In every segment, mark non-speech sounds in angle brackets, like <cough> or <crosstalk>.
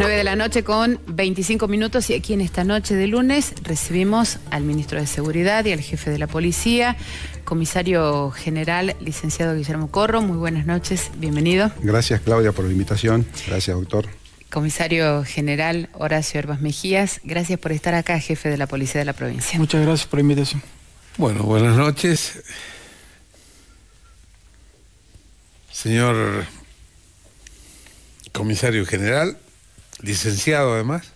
9 de la noche con 25 minutos y aquí en esta noche de lunes recibimos al ministro de Seguridad y al jefe de la policía, comisario general, licenciado Guillermo Corro. Muy buenas noches, bienvenido. Gracias Claudia por la invitación, gracias doctor. Comisario general Horacio Herbas Mejías, gracias por estar acá, jefe de la policía de la provincia. Muchas gracias por la invitación. Bueno, buenas noches. Señor comisario general, licenciado además.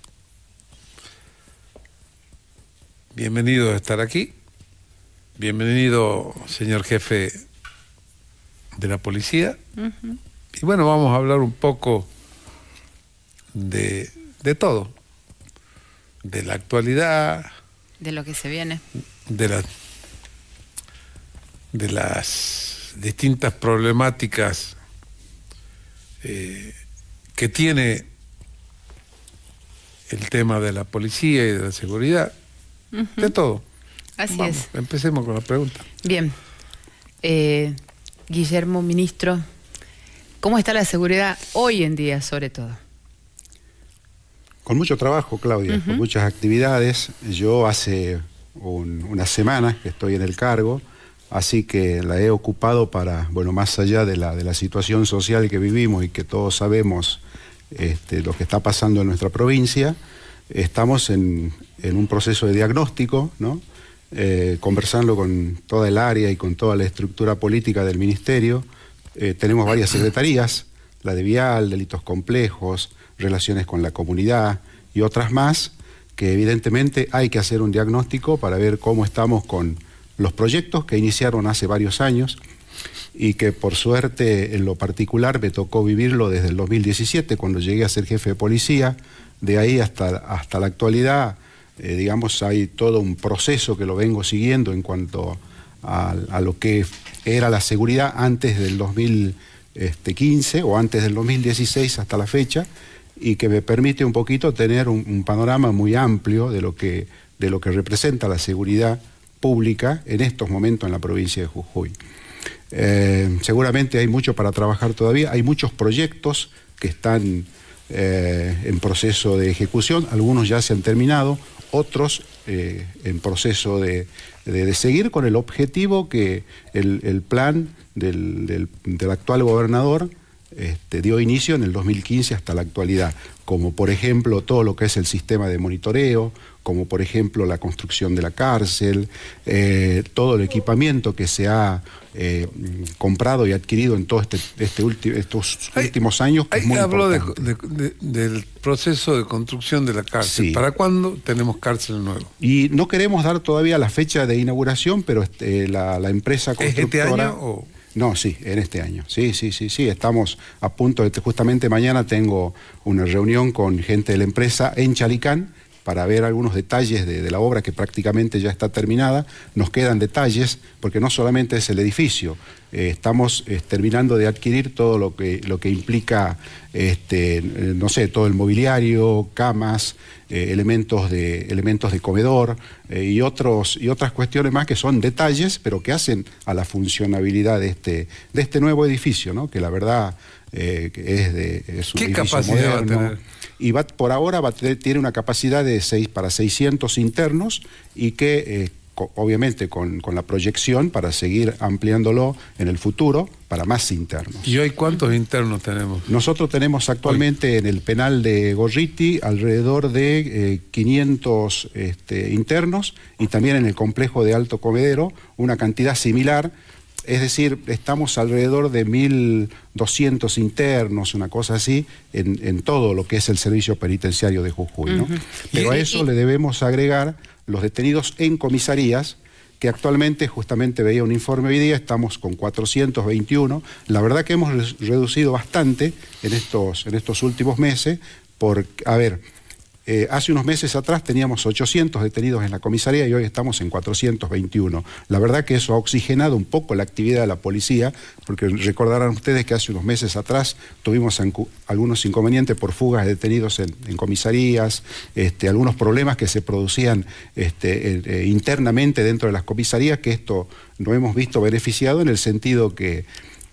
Bienvenido a estar aquí. Bienvenido, señor jefe de la policía. Y bueno, vamos a hablar un poco de, de todo. De la actualidad. De lo que se viene. De, la, de las distintas problemáticas eh, que tiene el tema de la policía y de la seguridad, de todo. Así es. Empecemos con la pregunta. Bien. Eh, Guillermo, ministro, ¿cómo está la seguridad hoy en día sobre todo? Con mucho trabajo, Claudia, con muchas actividades. Yo hace unas semanas que estoy en el cargo, así que la he ocupado para, bueno, más allá de la, de la situación social que vivimos y que todos sabemos este, lo que está pasando en nuestra provincia. Estamos en, un proceso de diagnóstico, eh, conversando con toda el área y con toda la estructura política del ministerio. Eh, tenemos varias secretarías, la de vial, delitos complejos, relaciones con la comunidad y otras más, que evidentemente hay que hacer un diagnóstico para ver cómo estamos con los proyectos que iniciaron hace varios años y que por suerte en lo particular me tocó vivirlo desde el 2017 cuando llegué a ser jefe de policía, de ahí hasta, hasta la actualidad, eh, digamos, hay todo un proceso que lo vengo siguiendo en cuanto a, lo que era la seguridad antes del 2015 o antes del 2016 hasta la fecha y que me permite un poquito tener un, un panorama muy amplio de lo que de lo que representa la seguridad pública en estos momentos en la provincia de Jujuy. Eh, seguramente hay mucho para trabajar todavía, hay muchos proyectos que están eh, en proceso de ejecución, algunos ya se han terminado, otros eh, en proceso de, seguir con el objetivo que el, plan del, actual gobernador este, dio inicio en el 2015 hasta la actualidad, como por ejemplo todo lo que es el sistema de monitoreo, como por ejemplo la construcción de la cárcel, eh, todo el equipamiento que se ha eh, comprado y adquirido en todos este, este estos últimos años. Ahí habló del proceso de construcción de la cárcel. ¿Para cuándo tenemos cárcel nuevo? Y no queremos dar todavía la fecha de inauguración, pero este, la, empresa constructora... ¿Es este año o... No, sí, en este año. Sí, sí, sí, sí. Estamos a punto de. Justamente mañana tengo una reunión con gente de la empresa en Chalicán para ver algunos detalles de, la obra que prácticamente ya está terminada. Nos quedan detalles porque no solamente es el edificio, eh, estamos terminando de adquirir todo lo que, lo que implica, este, eh, no sé, todo el mobiliario, camas, eh, elementos, de, elementos de comedor y, otros, y otras cuestiones más que son detalles, pero que hacen a la funcionabilidad de este, de este nuevo edificio, ¿no? que la verdad... Eh, es, de, ¿Qué capacidad tener? Y va, por ahora tiene una capacidad de seis para 600 internos y que... Eh, obviamente con, la proyección para seguir ampliándolo en el futuro para más internos. ¿Y hoy cuántos internos tenemos? Nosotros tenemos actualmente en el penal de Gorriti alrededor de 500 eh, este, internos y también en el complejo de Alto Comedero una cantidad similar es decir, estamos alrededor de 1.200 internos, una cosa así, en, todo lo que es el servicio penitenciario de Jujuy. ¿no? Pero a eso le debemos agregar los detenidos en comisarías, que actualmente justamente veía un informe hoy día, estamos con 421. La verdad que hemos reducido bastante en estos, en estos últimos meses, por, a ver, eh, hace unos meses atrás teníamos 800 detenidos en la comisaría y hoy estamos en 421. La verdad que eso ha oxigenado un poco la actividad de la policía, porque recordarán ustedes que hace unos meses atrás tuvimos algunos inconvenientes por fugas de detenidos en, comisarías, este, algunos problemas que se producían este, eh, internamente dentro de las comisarías, que esto no hemos visto beneficiado en el sentido que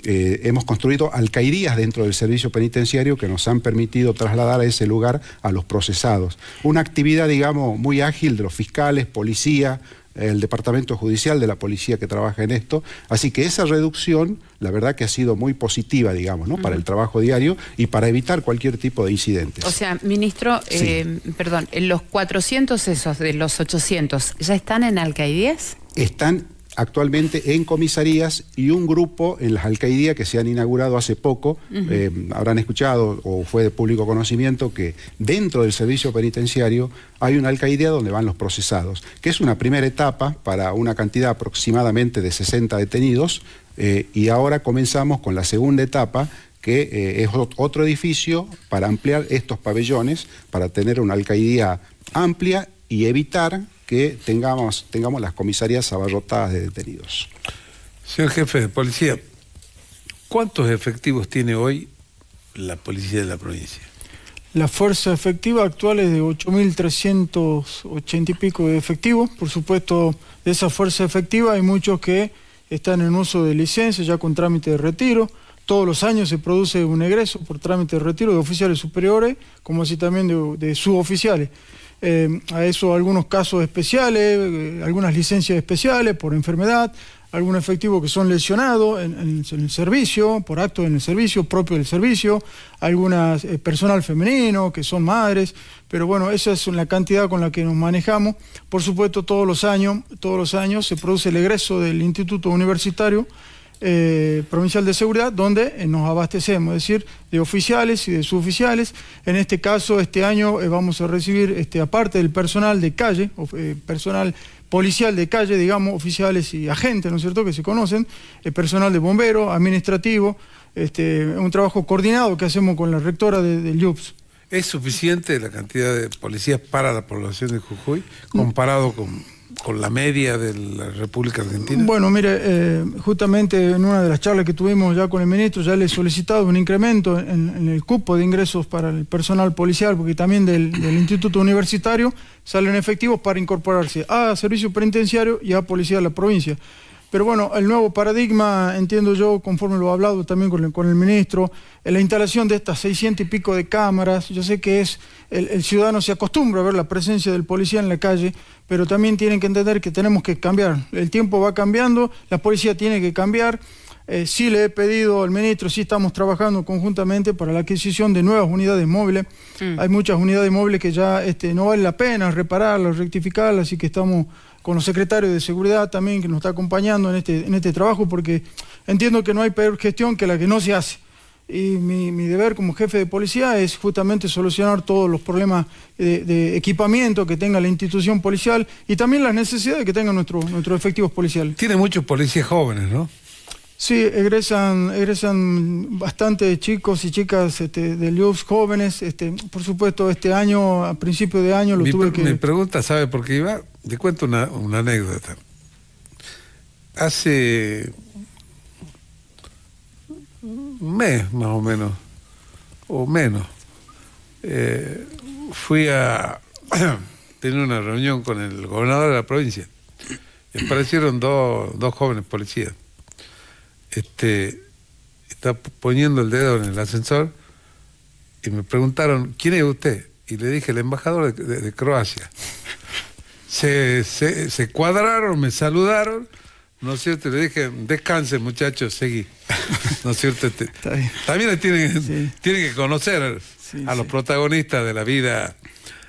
eh, hemos construido alcaidías dentro del servicio penitenciario que nos han permitido trasladar a ese lugar a los procesados. Una actividad, digamos, muy ágil de los fiscales, policía, el departamento judicial de la policía que trabaja en esto. Así que esa reducción, la verdad que ha sido muy positiva, digamos, ¿no? Para el trabajo diario y para evitar cualquier tipo de incidentes. O sea, ministro, eh, perdón, los 400 esos de los 800, ¿ya están en Alcaidías? Están actualmente en comisarías y un grupo en las alcaidías que se han inaugurado hace poco, eh, habrán escuchado o fue de público conocimiento que dentro del servicio penitenciario hay una alcaidía donde van los procesados, que es una primera etapa para una cantidad aproximadamente de 60 detenidos eh, y ahora comenzamos con la segunda etapa que eh, es otro edificio para ampliar estos pabellones, para tener una alcaidía amplia y evitar que tengamos, tengamos las comisarías abarrotadas de detenidos. Señor jefe de policía, ¿cuántos efectivos tiene hoy la policía de la provincia? La fuerza efectiva actual es de 8.380 y pico de efectivos. Por supuesto, de esa fuerza efectiva hay muchos que están en uso de licencia, ya con trámite de retiro. Todos los años se produce un egreso por trámite de retiro de oficiales superiores, como así también de suboficiales. Eh, a eso algunos casos especiales, eh, algunas licencias especiales por enfermedad, algún efectivo que son lesionados en, el servicio, por actos en el servicio, propio del servicio, algunas eh, personal femenino que son madres, pero bueno, esa es la cantidad con la que nos manejamos. Por supuesto, todos los años, todos los años se produce el egreso del instituto universitario eh, provincial de seguridad, donde eh, nos abastecemos, es decir, de oficiales y de suboficiales. En este caso, este año eh, vamos a recibir, este, aparte del personal de calle, personal policial de calle, digamos, oficiales y agentes, ¿no es cierto?, que se conocen, el personal de bomberos, administrativo, este, un trabajo coordinado que hacemos con la rectora del de ¿Es suficiente la cantidad de policías para la población de Jujuy comparado con con la media de la República Argentina? Bueno, mire, eh, justamente en una de las charlas que tuvimos ya con el ministro, ya le he solicitado un incremento en, el cupo de ingresos para el personal policial, porque también del Instituto Universitario salen efectivos para incorporarse a Servicio Penitenciario y a Policía de la Provincia. Pero bueno, el nuevo paradigma, entiendo yo, conforme lo he hablado también con el, con el ministro, eh, la instalación de estas 600 y pico de cámaras, yo sé que es, el, ciudadano se acostumbra a ver la presencia del policía en la calle, pero también tienen que entender que tenemos que cambiar. El tiempo va cambiando, la policía tiene que cambiar. Eh, sí le he pedido al ministro, sí estamos trabajando conjuntamente para la adquisición de nuevas unidades móviles. Mm. Hay muchas unidades móviles que ya este, no vale la pena repararlas, rectificarlas, así que estamos con los secretarios de seguridad también que nos está acompañando en este, en este trabajo, porque entiendo que no hay peor gestión que la que no se hace. Y mi, mi deber como jefe de policía es justamente solucionar todos los problemas de, equipamiento que tenga la institución policial y también las necesidades que tengan nuestro, nuestros efectivos policiales. Tiene muchos policías jóvenes, ¿no? Sí, egresan, egresan bastante chicos y chicas este, de los jóvenes. Este, por supuesto, este año, a principio de año, lo tuve que. Mi pregunta, ¿sabe por qué iba? Te cuento una, anécdota. Hace un mes más o menos, o menos, eh, fui a <clears throat> tener una reunión con el gobernador de la provincia. Me aparecieron dos, dos jóvenes policías este, está poniendo el dedo en el ascensor y me preguntaron, ¿quién es usted? Y le dije, el embajador de, Croacia. <laughs> Se, cuadraron, me saludaron, ¿no es cierto? le dije, descanse muchachos, seguí. <laughs> ¿No es cierto? Este, <laughs> también tienen, tienen que conocer a los protagonistas de la vida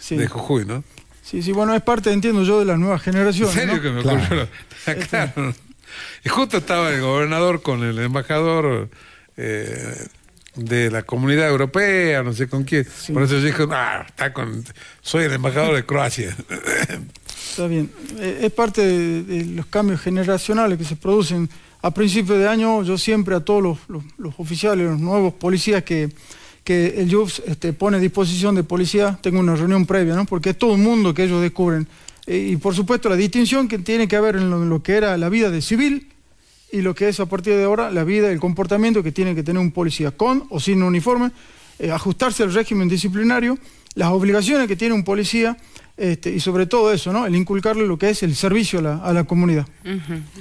de Jujuy, ¿no? Sí, sí, bueno, es parte, entiendo yo, de la nueva generación ¿En serio que me ocurrió? Y justo estaba el gobernador con el embajador eh, de la comunidad europea, no sé con quién. Por eso dijo, ah, soy el embajador de Croacia. Está bien. Eh, es parte de, los cambios generacionales que se producen. A principios de año yo siempre a todos los, oficiales, los nuevos policías que, que el este, pone a disposición de policía, tengo una reunión previa, ¿no? porque es todo el mundo que ellos descubren. Eh, y por supuesto la distinción que tiene que haber en lo, que era la vida de civil y lo que es a partir de ahora la vida, el comportamiento que tiene que tener un policía con o sin uniforme, eh, ajustarse al régimen disciplinario, las obligaciones que tiene un policía este, y sobre todo eso, ¿no? el inculcarle lo que es el servicio a la comunidad.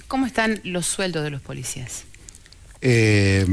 ¿Cómo están los sueldos de los policías? Eh,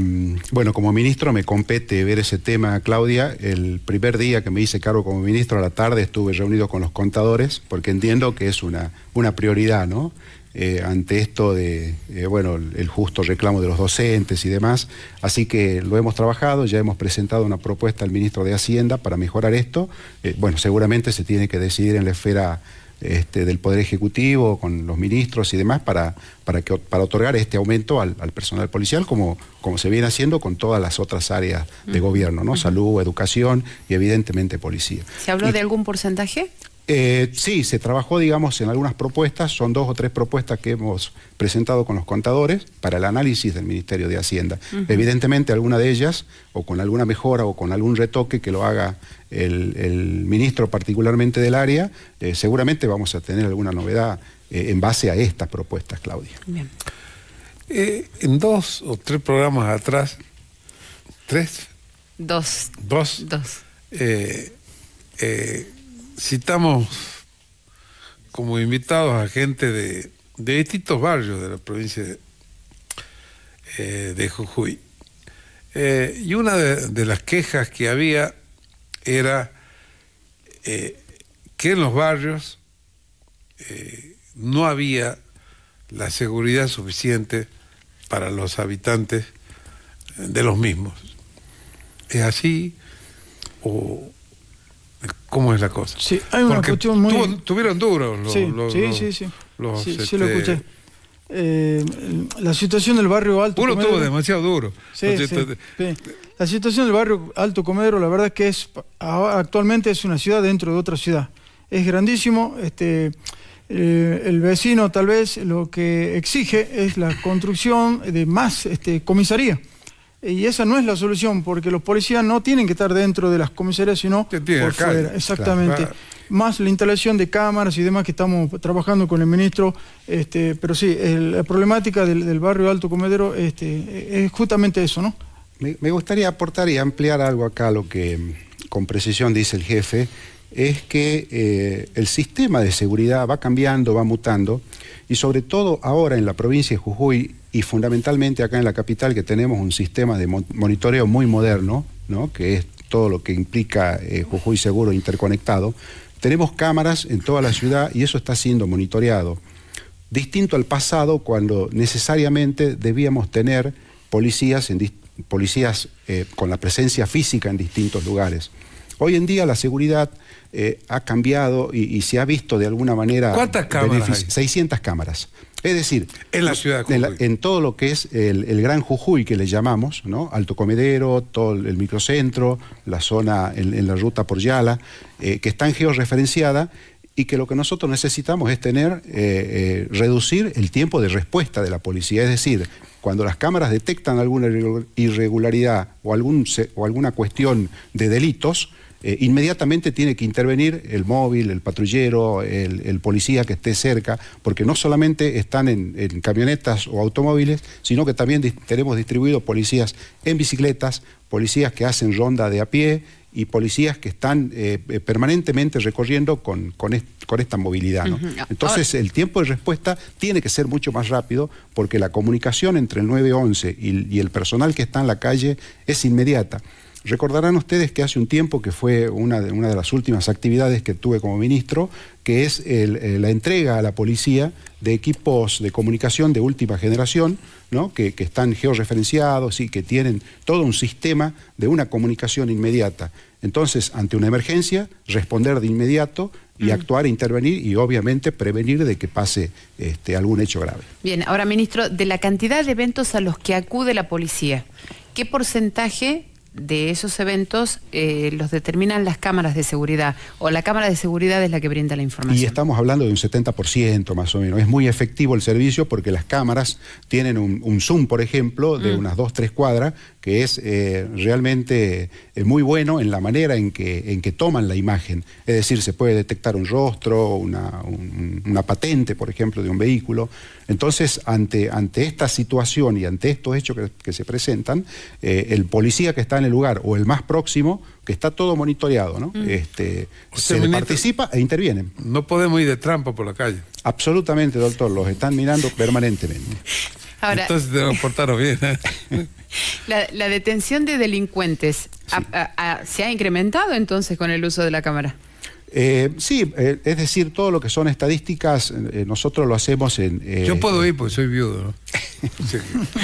bueno, como ministro me compete ver ese tema, Claudia. El primer día que me hice cargo como ministro, a la tarde estuve reunido con los contadores, porque entiendo que es una, una prioridad, ¿no? Eh, ante esto de, eh, bueno, el justo reclamo de los docentes y demás. Así que lo hemos trabajado, ya hemos presentado una propuesta al ministro de Hacienda para mejorar esto. bueno, seguramente se tiene que decidir en la esfera este, del Poder Ejecutivo, con los ministros y demás, para, para, que, para otorgar este aumento al, personal policial, como, como, se viene haciendo con todas las otras áreas de gobierno, ¿no? Salud, educación y evidentemente policía. ¿Se habló de algún porcentaje? Eh, sí, se trabajó, digamos, en algunas propuestas, son dos o tres propuestas que hemos presentado con los contadores para el análisis del Ministerio de Hacienda. Evidentemente, alguna de ellas, o con alguna mejora o con algún retoque que lo haga el, ministro particularmente del área, eh, seguramente vamos a tener alguna novedad eh, en base a estas propuestas, Claudia. Bien. en dos o tres programas atrás, tres. Dos. Dos. Dos citamos como invitados a gente de, distintos barrios de la provincia de, eh, Jujuy. Eh, y una de, las quejas que había era eh, que en los barrios no había la seguridad suficiente para los habitantes de los mismos. ¿Es así? ¿O, cómo es la cosa. Sí, hay una cuestión muy... tuvieron duro los... Sí, sí, sí, sí. lo este, escuché. Eh, la situación del barrio Alto Uno tuvo demasiado duro. Sí, sí, La situación del barrio Alto Comedro, la verdad es que es actualmente es una ciudad dentro de otra ciudad. Es grandísimo, este... Eh, el vecino tal vez lo que exige es la construcción de más este, comisaría. Y esa no es la solución, porque los policías no tienen que estar dentro de las comisarías, sino por fuera. Exactamente. Más la instalación de cámaras y demás que estamos trabajando con el ministro. Este, pero sí, la problemática del, barrio Alto Comedero este, es justamente eso, ¿no? Me, gustaría aportar y ampliar algo acá, lo que mm, con precisión dice el jefe, es que eh, el sistema de seguridad va cambiando, va mutando, y sobre todo ahora en la provincia de Jujuy y fundamentalmente acá en la capital que tenemos un sistema de monitoreo muy moderno, ¿no? que es todo lo que implica eh, Jujuy Seguro interconectado, tenemos cámaras en toda la ciudad y eso está siendo monitoreado. Distinto al pasado cuando necesariamente debíamos tener policías, en policías eh, con la presencia física en distintos lugares. Hoy en día la seguridad eh, ha cambiado y, se ha visto de alguna manera... ¿Cuántas cámaras? 600 cámaras. Es decir, en la ciudad En, todo lo que es el, Gran Jujuy, que le llamamos, Alto Comedero, todo el microcentro, la zona en, la ruta por Yala, eh, que en georreferenciada y que lo que nosotros necesitamos es tener, eh, eh, reducir el tiempo de respuesta de la policía. Es decir, cuando las cámaras detectan alguna irregularidad o, algún, o alguna cuestión de delitos, eh, inmediatamente tiene que intervenir el móvil, el patrullero, el, policía que esté cerca, porque no solamente están en, camionetas o automóviles, sino que también tenemos distribuidos policías en bicicletas, policías que hacen ronda de a pie y policías que están eh, eh, permanentemente recorriendo con, esta movilidad. Entonces el tiempo de respuesta tiene que ser mucho más rápido porque la comunicación entre el 911 y, y el personal que está en la calle es inmediata. Recordarán ustedes que hace un tiempo, que fue una de, una de las últimas actividades que tuve como ministro, que es eh, la entrega a la policía de equipos de comunicación de última generación, ¿no? que, están georreferenciados y que tienen todo un sistema de una comunicación inmediata. Entonces, ante una emergencia, responder de inmediato y actuar mm. actuar, intervenir y obviamente prevenir de que pase este, algún hecho grave. Bien, ahora ministro, de la cantidad de eventos a los que acude la policía, ¿qué porcentaje de esos eventos eh, los determinan las cámaras de seguridad, o la cámara de seguridad es la que brinda la información. Y estamos hablando de un 70% más o menos. Es muy efectivo el servicio porque las cámaras tienen un, zoom, por ejemplo, de mm. unas dos, tres cuadras que es eh, realmente eh, muy bueno en la manera en que, en que toman la imagen. Es decir, se puede detectar un rostro, una, patente, por ejemplo, de un vehículo. Entonces, ante, ante esta situación y ante estos hechos que, se presentan, eh, el policía que está en el lugar o el más próximo, que está todo monitoreado, ¿no? Mm. Este, se participa e interviene. No podemos ir de trampa por la calle. Absolutamente, doctor, los están mirando permanentemente. <laughs> Entonces te portaron bien. ¿eh? <laughs> La, detención de delincuentes, ¿se ha incrementado entonces con el uso de la cámara? Eh, sí, eh, es decir, todo lo que son estadísticas, nosotros lo hacemos en... Yo puedo ir porque soy viudo. ¿no?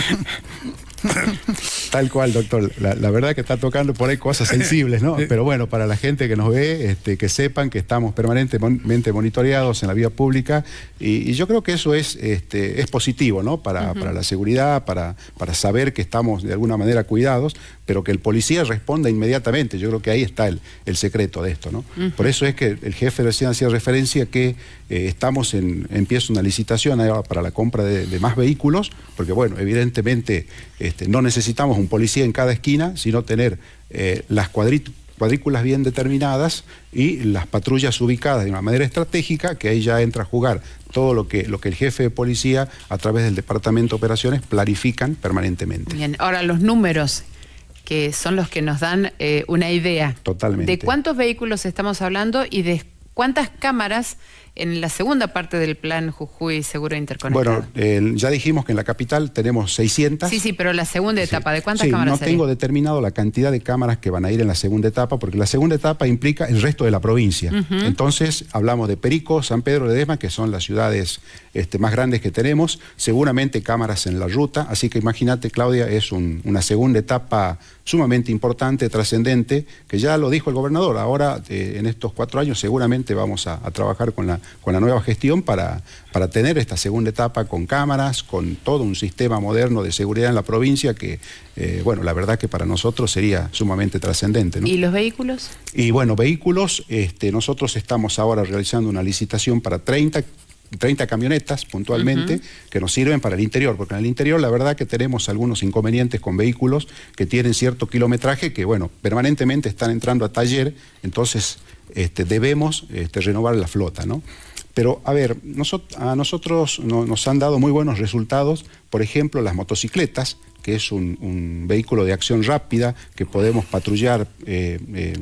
<laughs> <laughs> <laughs> Tal cual, doctor. La, verdad que está tocando por ahí cosas sensibles, ¿no? Eh. Pero bueno, para la gente que nos ve, este, que sepan que estamos permanentemente monitoreados en la vía pública y, yo creo que eso es, este, es positivo, ¿no? Para, para la seguridad, para, para saber que estamos de alguna manera cuidados, pero que el policía responda inmediatamente. Yo creo que ahí está el, el secreto de esto, ¿no? Por eso es que el jefe recién hacía referencia que eh, estamos en, empieza una licitación para la compra de, más vehículos, porque bueno, evidentemente... Este, este, no necesitamos un policía en cada esquina, sino tener eh, las cuadrículas bien determinadas y las patrullas ubicadas de una manera estratégica, que ahí ya entra a jugar todo lo que, lo que el jefe de policía a través del Departamento de Operaciones planifican permanentemente. Bien, ahora los números que son los que nos dan eh, una idea. Totalmente. De cuántos vehículos estamos hablando y de cuántas cámaras en la segunda parte del plan Jujuy Seguro Interconectado? Bueno, ya dijimos que en la capital tenemos 600. Sí, sí, pero la segunda etapa, ¿de cuántas sí, No tengo determinado la cantidad de cámaras que van a ir en la segunda etapa, porque la segunda etapa implica el resto de la provincia. Entonces, hablamos de Perico, San Pedro de Desma, que son las ciudades este, más grandes que tenemos, seguramente cámaras en la ruta, así que imagínate Claudia, es una segunda etapa sumamente importante, trascendente, que ya lo dijo el gobernador, ahora eh, en estos cuatro años seguramente vamos a, trabajar con la, con la, nueva gestión para, para tener esta segunda etapa con cámaras, con todo un sistema moderno de seguridad en la provincia que, eh, bueno, la verdad que para nosotros sería sumamente trascendente. ¿Y los vehículos? Y bueno, vehículos, este, nosotros estamos ahora realizando una licitación para 30 30 camionetas puntualmente que nos sirven para el interior, porque en el interior la verdad que tenemos algunos inconvenientes con vehículos que tienen cierto kilometraje que, bueno, permanentemente están entrando a taller, entonces este, debemos este, renovar la flota, ¿no? Pero, a ver, nosotros, a nosotros nos han dado muy buenos resultados, por ejemplo, las motocicletas, que es un, vehículo de acción rápida, que podemos patrullar eh,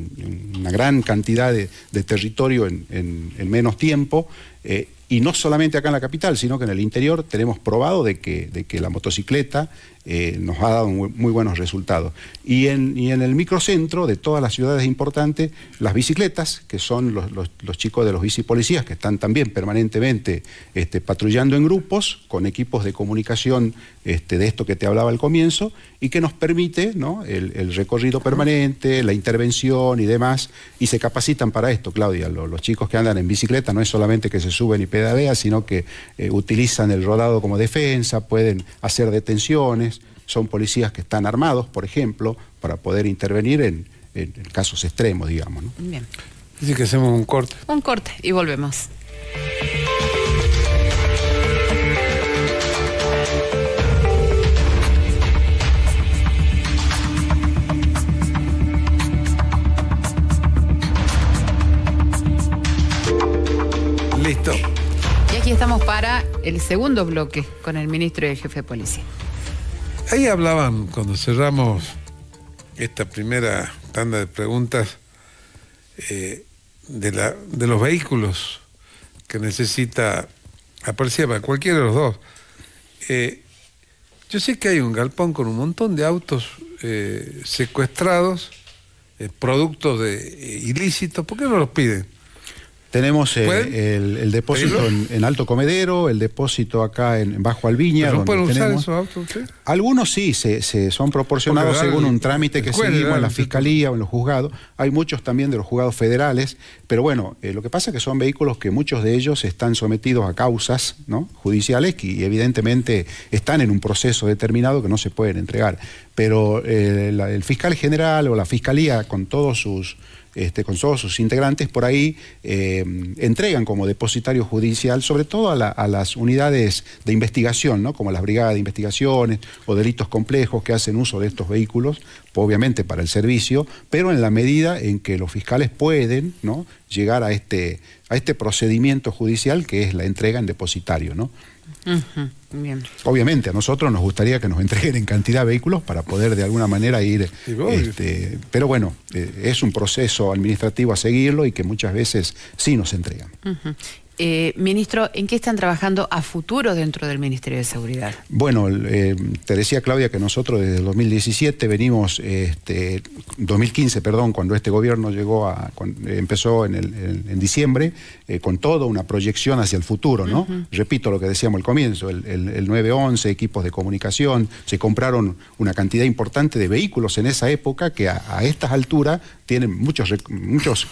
una gran cantidad de, territorio en, menos tiempo. Eh, y no solamente acá en la capital, sino que en el interior tenemos probado de que, de que la motocicleta eh, nos ha dado muy, buenos resultados. Y en, el microcentro de todas las ciudades importantes, las bicicletas, que son los, chicos de los bicipolicías, que están también permanentemente este, patrullando en grupos, con equipos de comunicación este, de esto que te hablaba al comienzo, y que nos permite el, recorrido permanente, la intervención y demás, y se capacitan para esto, Claudia. Los, chicos que andan en bicicleta no es solamente que se suben y pedalean, sino que eh, utilizan el rodado como defensa, pueden hacer detenciones, son policías que están armados, por ejemplo, para poder intervenir en, casos extremos, digamos. Bien. Dice que hacemos un corte. Un corte y volvemos. Listo. Y aquí estamos para el segundo bloque con el ministro y el jefe de policía. Ahí hablaban, cuando cerramos esta primera tanda de preguntas, eh, de, la, de los vehículos que necesita para cualquiera de los dos. Eh, yo sé que hay un galpón con un montón de autos eh, secuestrados, productos de ilícitos, ¿por qué no los piden? Tenemos eh, el, depósito en, Alto Comedero, el depósito acá en, Bajo Alviña. no pueden usar esos autos Algunos sí, se, son proporcionados según un trámite que seguimos en la fiscalía o en los juzgados. Hay muchos también de los juzgados federales, pero bueno, eh, lo que pasa es que son vehículos que muchos de ellos están sometidos a causas ¿no? judiciales y evidentemente están en un proceso determinado que no se pueden entregar. Pero eh, el fiscal general o la fiscalía con todos sus este, con todos sus integrantes, por ahí eh, entregan como depositario judicial, sobre todo a, las unidades de investigación, ¿no? como las brigadas de investigaciones o delitos complejos que hacen uso de estos vehículos, obviamente para el servicio, pero en la medida en que los fiscales pueden ¿no? llegar a este, a este procedimiento judicial que es la entrega en depositario. ¿no? Obviamente, a nosotros nos gustaría que nos entreguen en cantidad de vehículos para poder de alguna manera ir. Este, pero bueno, eh, es un proceso administrativo a seguirlo y que muchas veces sí nos entregan. Eh, ministro, ¿en qué están trabajando a futuro dentro del Ministerio de Seguridad? Bueno, eh, te decía Claudia que nosotros desde el 2017 venimos, este, 2015, perdón, cuando este gobierno llegó a, empezó en, diciembre, eh, con toda una proyección hacia el futuro, ¿no? Repito lo que decíamos al comienzo, el, el, 11 911, equipos de comunicación, se compraron una cantidad importante de vehículos en esa época que a, estas alturas tienen muchos,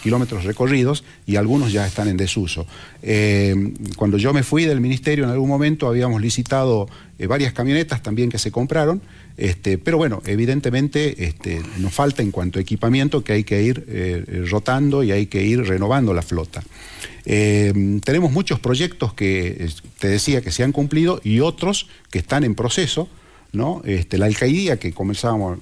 kilómetros recorridos y algunos ya están en desuso. Eh, cuando yo me fui del ministerio en algún momento habíamos licitado eh, varias camionetas también que se compraron, este, pero bueno, evidentemente este, nos falta en cuanto a equipamiento que hay que ir eh, rotando y hay que ir renovando la flota. tenemos muchos proyectos que te decía que se han cumplido y otros que están en proceso. Este, la alcaidía que conversábamos,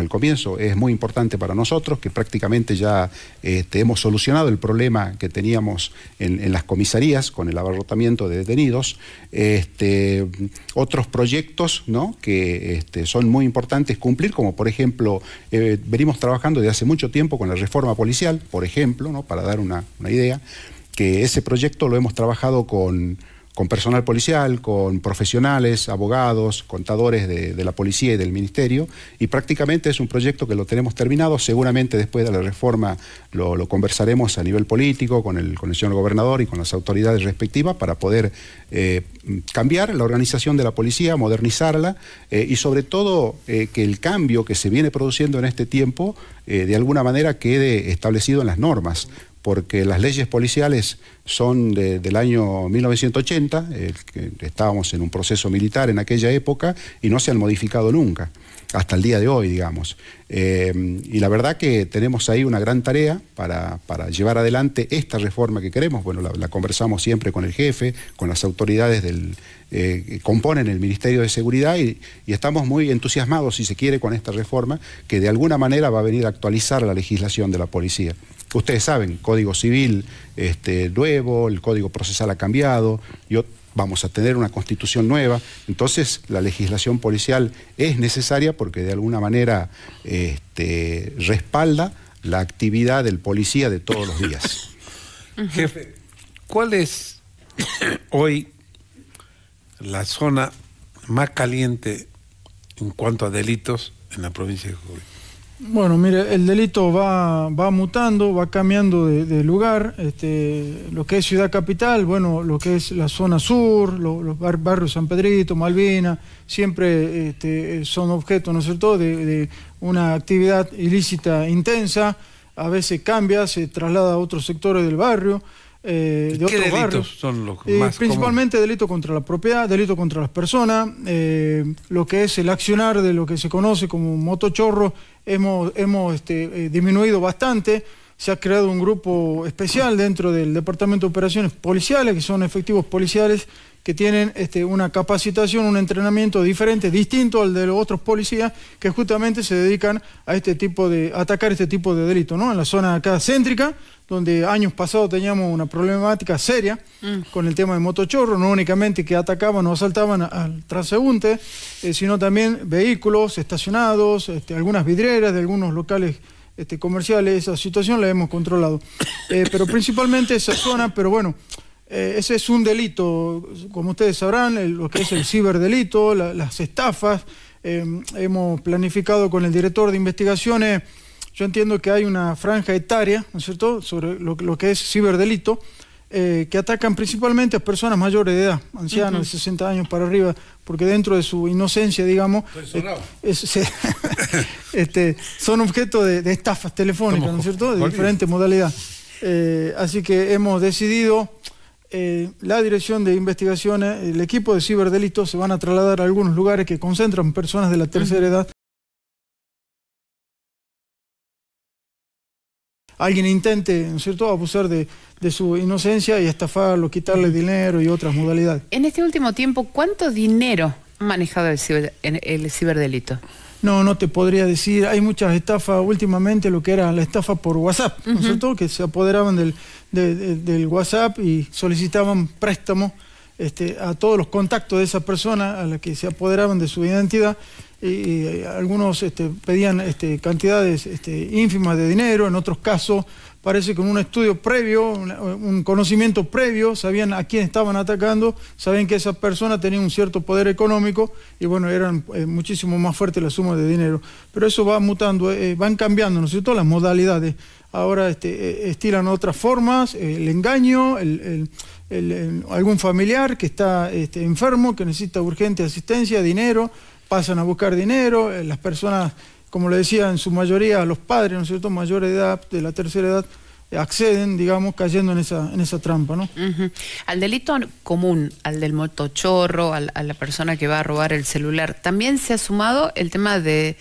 al comienzo es muy importante para nosotros, que prácticamente ya este, hemos solucionado el problema que teníamos en, las comisarías con el abarrotamiento de detenidos. Este, otros proyectos que son muy importantes cumplir, como por ejemplo, eh, venimos trabajando desde hace mucho tiempo con la reforma policial, por ejemplo, para dar una idea, que ese proyecto lo hemos trabajado con con personal policial, con profesionales, abogados, contadores de, la policía y del ministerio, y prácticamente es un proyecto que lo tenemos terminado, seguramente después de la reforma lo, conversaremos a nivel político con el, señor gobernador y con las autoridades respectivas para poder eh, cambiar la organización de la policía, modernizarla eh, y sobre todo eh, que el cambio que se viene produciendo en este tiempo de alguna manera quede establecido en las normas, porque las leyes policiales son del año 1980, eh, estábamos en un proceso militar en aquella época y no se han modificado nunca, hasta el día de hoy, digamos. Eh, y la verdad que tenemos ahí una gran tarea para, llevar adelante esta reforma que queremos. Bueno, la, conversamos siempre con el jefe, con las autoridades eh, que componen el Ministerio de Seguridad y estamos muy entusiasmados, si se quiere, con esta reforma que de alguna manera va a venir a actualizar la legislación de la policía ustedes saben, Código Civil este, nuevo, el Código Procesal ha cambiado, yo, vamos a tener una constitución nueva, entonces la legislación policial es necesaria porque de alguna manera este, respalda la actividad del policía de todos los días. Jefe, ¿cuál es hoy la zona más caliente en cuanto a delitos en la provincia de Jujuy? Bueno, mire, el delito va, va mutando, va cambiando de, lugar. Este, lo que es Ciudad Capital, bueno, lo que es la zona sur, los barrios San Pedrito, Malvina, siempre este, son objeto, ¿no es cierto?, de, una actividad ilícita intensa. A veces cambia, se traslada a otros sectores del barrio. Eh, ¿Qué delitos son los eh, más Principalmente delito contra la propiedad, delito contra las personas, eh, lo que es el accionar de lo que se conoce como motochorro hemos, este, eh, disminuido bastante. Se ha creado un grupo especial dentro del Departamento de Operaciones Policiales, que son efectivos policiales que tienen este, una capacitación, un entrenamiento diferente, distinto al de los otros policías que justamente se dedican a este tipo de atacar este tipo de delitos. ¿no? En la zona acá céntrica, donde años pasados teníamos una problemática seria mm. con el tema de motochorro, no únicamente que atacaban o asaltaban al transeúnte, eh, sino también vehículos estacionados, este, algunas vidrieras de algunos locales este, comerciales, esa situación la hemos controlado. Eh, pero principalmente esa zona, pero bueno, eh, ese es un delito, como ustedes sabrán, lo que es el ciberdelito, las estafas. Em, hemos planificado con el director de investigaciones, yo entiendo que hay una franja etaria, ¿no es cierto?, sobre lo, que es ciberdelito, eh, que atacan principalmente a personas mayores de edad, ancianas de 60 años para arriba, porque dentro de su inocencia, digamos, eh, es, <laughs> este, son objeto de estafas telefónicas, ¿no es cierto?, de diferentes modalidades. así que hemos decidido eh, la Dirección de Investigaciones, el equipo de ciberdelitos se van a trasladar a algunos lugares que concentran personas de la tercera edad. Alguien intente, ¿no es cierto?, abusar de, su inocencia y estafarlo, quitarle dinero y otras modalidades. En este último tiempo, ¿cuánto dinero ha manejado el ciberdelito? No, no te podría decir. Hay muchas estafas últimamente, lo que era la estafa por WhatsApp, ¿no es cierto? Que se apoderaban del, WhatsApp y solicitaban préstamos este, a todos los contactos de esa persona a la que se apoderaban de su identidad. Y, eh, algunos este, pedían este, cantidades ínfimas de dinero, en otros casos parece con un estudio previo, un conocimiento previo, sabían a quién estaban atacando, sabían que esa persona tenía un cierto poder económico y bueno, eran eh, muchísimo más fuertes las sumas de dinero. Pero eso va mutando, eh, eh, van cambiando, ¿no es cierto?, las modalidades. Ahora este, estilan otras formas, el engaño, algún familiar que está este, enfermo, que necesita urgente asistencia, dinero, pasan a buscar dinero, las personas como le decía, en su mayoría los padres, ¿no es cierto?, mayor edad, de la tercera edad, eh, acceden, digamos, cayendo en esa, en esa trampa, ¿no? Al delito común, al del motochorro, al, a la persona que va a robar el celular, también se ha sumado el tema de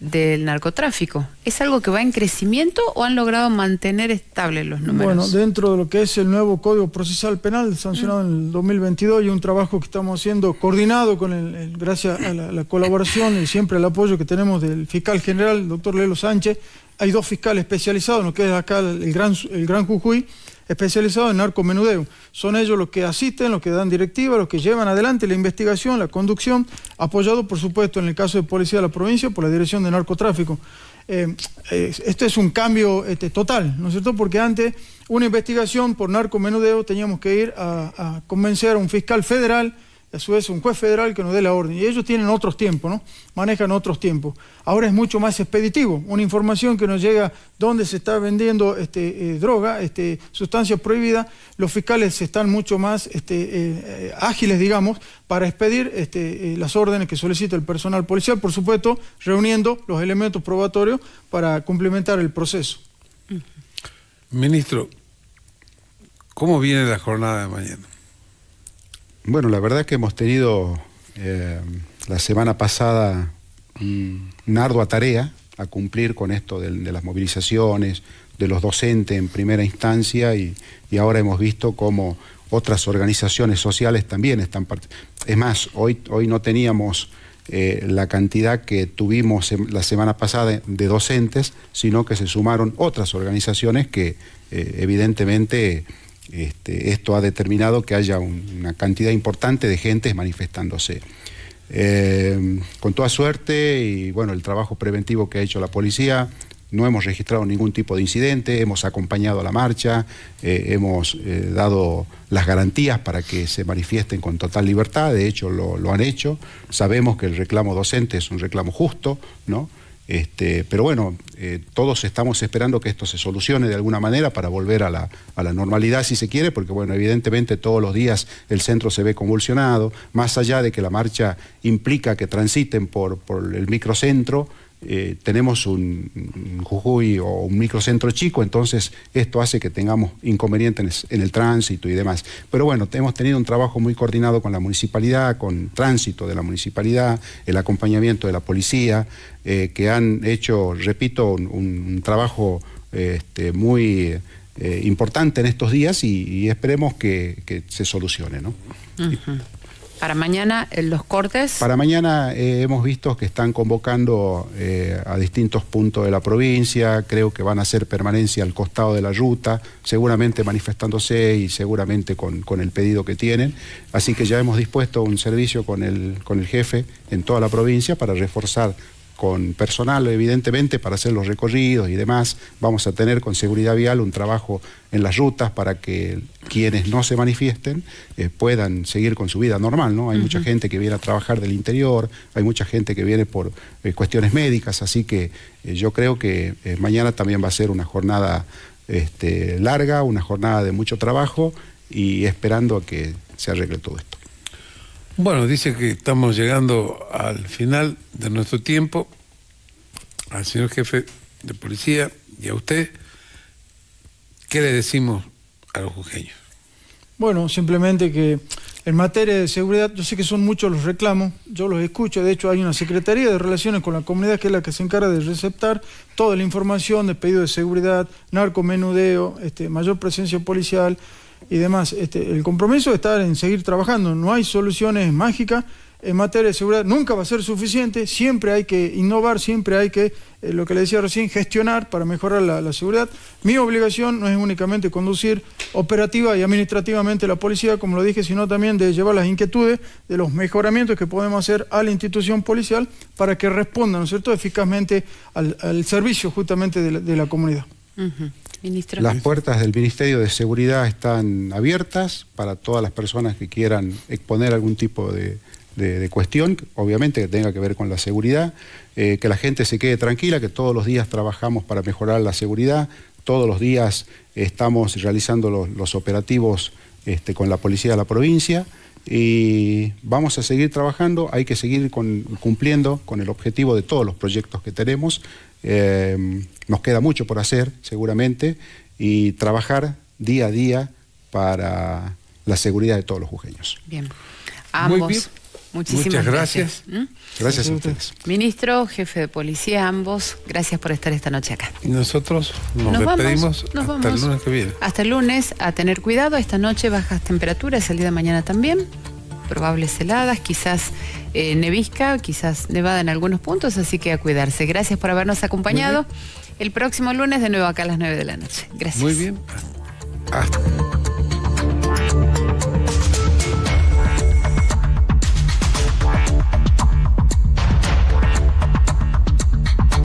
del narcotráfico. ¿Es algo que va en crecimiento o han logrado mantener estables los números? Bueno, dentro de lo que es el nuevo Código Procesal Penal sancionado en el 2022 mm. y un trabajo que estamos haciendo coordinado con el, gracias a la, colaboración y siempre el apoyo que tenemos del fiscal general, el doctor Lelo Sánchez, hay dos fiscales especializados en lo que es acá el Gran, el gran Jujuy, especializados en narcomenudeo. Son ellos los que asisten, los que dan directiva, los que llevan adelante la investigación, la conducción, apoyado por supuesto en el caso de Policía de la Provincia por la Dirección de Narcotráfico. Eh, esto es un cambio este, total, ¿no es cierto? Porque antes una investigación por narcomenudeo teníamos que ir a convencer a un fiscal federal, a su vez un juez federal que nos dé la orden. Y ellos tienen otros tiempos, ¿no? Manejan otros tiempos. Ahora es mucho más expeditivo. Una información que nos llega dónde se está vendiendo este, eh, droga, este, sustancia prohibida, los fiscales están mucho más este, eh, ágiles, digamos, para expedir este, eh, las órdenes que solicita el personal policial, por supuesto, reuniendo los elementos probatorios para complementar el proceso. Ministro, ¿cómo viene la jornada de mañana? Bueno, la verdad es que hemos tenido eh, la semana pasada una ardua tarea a cumplir con esto de, las movilizaciones, de los docentes en primera instancia y, ahora hemos visto cómo otras organizaciones sociales también están... Es más, hoy, hoy no teníamos... Eh, la cantidad que tuvimos la semana pasada de docentes, sino que se sumaron otras organizaciones que eh, evidentemente este, esto ha determinado que haya una cantidad importante de gente manifestándose. Eh, con toda suerte y bueno, el trabajo preventivo que ha hecho la policía, no hemos registrado ningún tipo de incidente, hemos acompañado la marcha, eh, hemos eh, dado las garantías para que se manifiesten con total libertad, de hecho lo, lo, han hecho, sabemos que el reclamo docente es un reclamo justo, ¿no? Este, pero bueno, eh, todos estamos esperando que esto se solucione de alguna manera para volver a la, normalidad, si se quiere, porque bueno, evidentemente todos los días el centro se ve convulsionado, más allá de que la marcha implica que transiten por el microcentro, eh, tenemos un, Jujuy o un microcentro chico, entonces esto hace que tengamos inconvenientes en el tránsito y demás. Pero bueno, hemos tenido un trabajo muy coordinado con la municipalidad, con tránsito de la municipalidad, el acompañamiento de la policía, eh, que han hecho, repito, un, trabajo eh, este, muy... importante en estos días y, esperemos que, se solucione. ¿no? Para mañana eh, los cortes. Para mañana eh, hemos visto que están convocando eh, a distintos puntos de la provincia, creo que van a hacer permanencia al costado de la ruta, seguramente manifestándose y seguramente con, el pedido que tienen. Así que ya hemos dispuesto un servicio con el, con el jefe en toda la provincia para reforzar con personal, evidentemente, para hacer los recorridos y demás. Vamos a tener con seguridad vial un trabajo en las rutas para que quienes no se manifiesten eh, puedan seguir con su vida normal, ¿no? Hay mucha gente que viene a trabajar del interior, hay mucha gente que viene por eh, cuestiones médicas, así que eh, yo creo que mañana también va a ser una jornada este, larga, una jornada de mucho trabajo y esperando a que se arregle todo esto. Bueno, dice que estamos llegando al final de nuestro tiempo. Al señor jefe de policía y a usted, ¿qué le decimos a los jujeños? Bueno, simplemente que en materia de seguridad, yo sé que son muchos los reclamos, yo los escucho, de hecho hay una Secretaría de Relaciones con la Comunidad que es la que se encarga de receptar toda la información de pedido de seguridad, narcomenudeo, este, mayor presencia policial, y demás. Este, el compromiso está en seguir trabajando, no hay soluciones mágicas en materia de seguridad, nunca va a ser suficiente, siempre hay que innovar, siempre hay que, eh, lo que le decía recién, gestionar para mejorar la, seguridad. Mi obligación no es únicamente conducir operativa y administrativamente la policía, como lo dije, sino también de llevar las inquietudes de los mejoramientos que podemos hacer a la institución policial para que responda, ¿no es cierto?, eficazmente al, servicio justamente de la comunidad. Las puertas del Ministerio de Seguridad están abiertas para todas las personas que quieran exponer algún tipo de, cuestión, obviamente que tenga que ver con la seguridad, eh, que la gente se quede tranquila, que todos los días trabajamos para mejorar la seguridad, todos los días estamos realizando los, operativos este, con la policía de la provincia y vamos a seguir trabajando, hay que seguir cumpliendo con el objetivo de todos los proyectos que tenemos. Eh, nos queda mucho por hacer, seguramente, y trabajar día a día para la seguridad de todos los jujeños. Bien. Ambos. Muchísimas gracias. Gracias, ¿Mm? a ustedes. Ministro, jefe de policía, ambos, gracias por estar esta noche acá. Y nosotros nos, despedimos hasta el lunes que viene. Hasta el lunes, a tener cuidado. Esta noche bajas temperaturas, salida mañana también. Probables heladas, quizás eh, nevisca, quizás nevada en algunos puntos, así que a cuidarse. Gracias por habernos acompañado. El próximo lunes de nuevo acá a las 9 de la noche. Gracias. Muy bien. Hasta.